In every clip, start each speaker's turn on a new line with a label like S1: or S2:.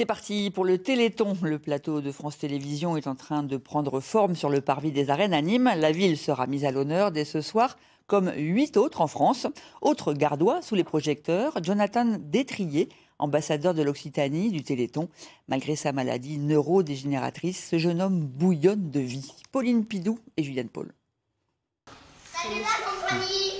S1: C'est parti pour le Téléthon. Le plateau de France Télévisions est en train de prendre forme sur le parvis des arènes à Nîmes. La ville sera mise à l'honneur dès ce soir, comme huit autres en France. Autre gardois sous les projecteurs, Jonathan Détrier, ambassadeur de l'Occitanie du Téléthon. Malgré sa maladie neurodégénératrice, ce jeune homme bouillonne de vie. Pauline Pidou et Julienne Paul.
S2: Salut la compagnie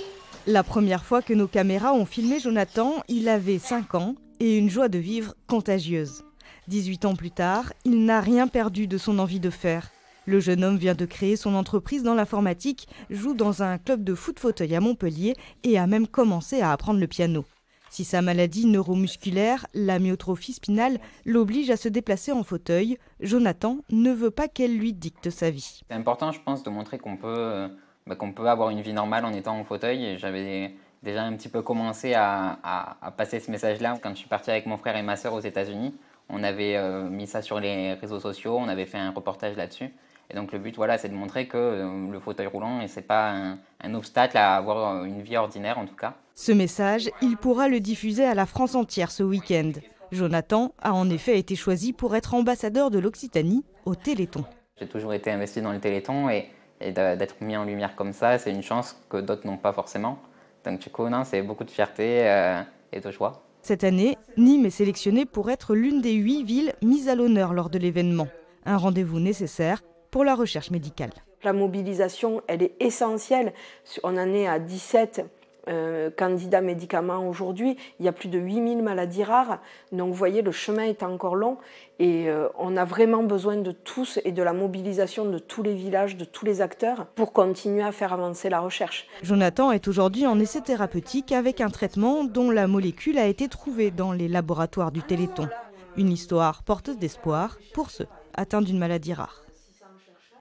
S3: La première fois que nos caméras ont filmé Jonathan, il avait 5 ans et une joie de vivre contagieuse. 18 ans plus tard, il n'a rien perdu de son envie de faire. Le jeune homme vient de créer son entreprise dans l'informatique, joue dans un club de foot fauteuil à Montpellier et a même commencé à apprendre le piano. Si sa maladie neuromusculaire, la myotrophie spinale, l'oblige à se déplacer en fauteuil, Jonathan ne veut pas qu'elle lui dicte sa
S2: vie. C'est important, je pense, de montrer qu'on peut, euh, bah, avoir une vie normale en étant en fauteuil. j'avais déjà un petit peu commencé à, passer ce message-là quand je suis parti avec mon frère et ma sœur aux États-Unis. On avait euh, mis ça sur les réseaux sociaux, on avait fait un reportage là-dessus. Et donc le but, voilà, c'est de montrer que euh, le fauteuil roulant, ce n'est pas un, obstacle à avoir euh, une vie ordinaire en tout cas.
S3: Ce message, il pourra le diffuser à la France entière ce week-end. Jonathan a en effet été choisi pour être ambassadeur de l'Occitanie au Téléthon.
S2: J'ai toujours été investi dans le Téléthon et, d'être mis en lumière comme ça, c'est une chance que d'autres n'ont pas forcément. Donc du coup, c'est beaucoup de fierté et de joie.
S3: Cette année, Nîmes est sélectionnée pour être l'une des huit villes mises à l'honneur lors de l'événement, un rendez-vous nécessaire pour la recherche médicale.
S4: La mobilisation, elle est essentielle. On en est à 17 euh, candidat candidats médicaments aujourd'hui. Il y a plus de 8000 maladies rares. Donc vous voyez, le chemin est encore long et euh, on a vraiment besoin de tous et de la mobilisation de tous les villages, de tous les acteurs pour continuer à faire avancer la recherche.
S3: Jonathan est aujourd'hui en essai thérapeutique avec un traitement dont la molécule a été trouvée dans les laboratoires du Téléthon. Une histoire porteuse d'espoir pour ceux atteints d'une maladie rare.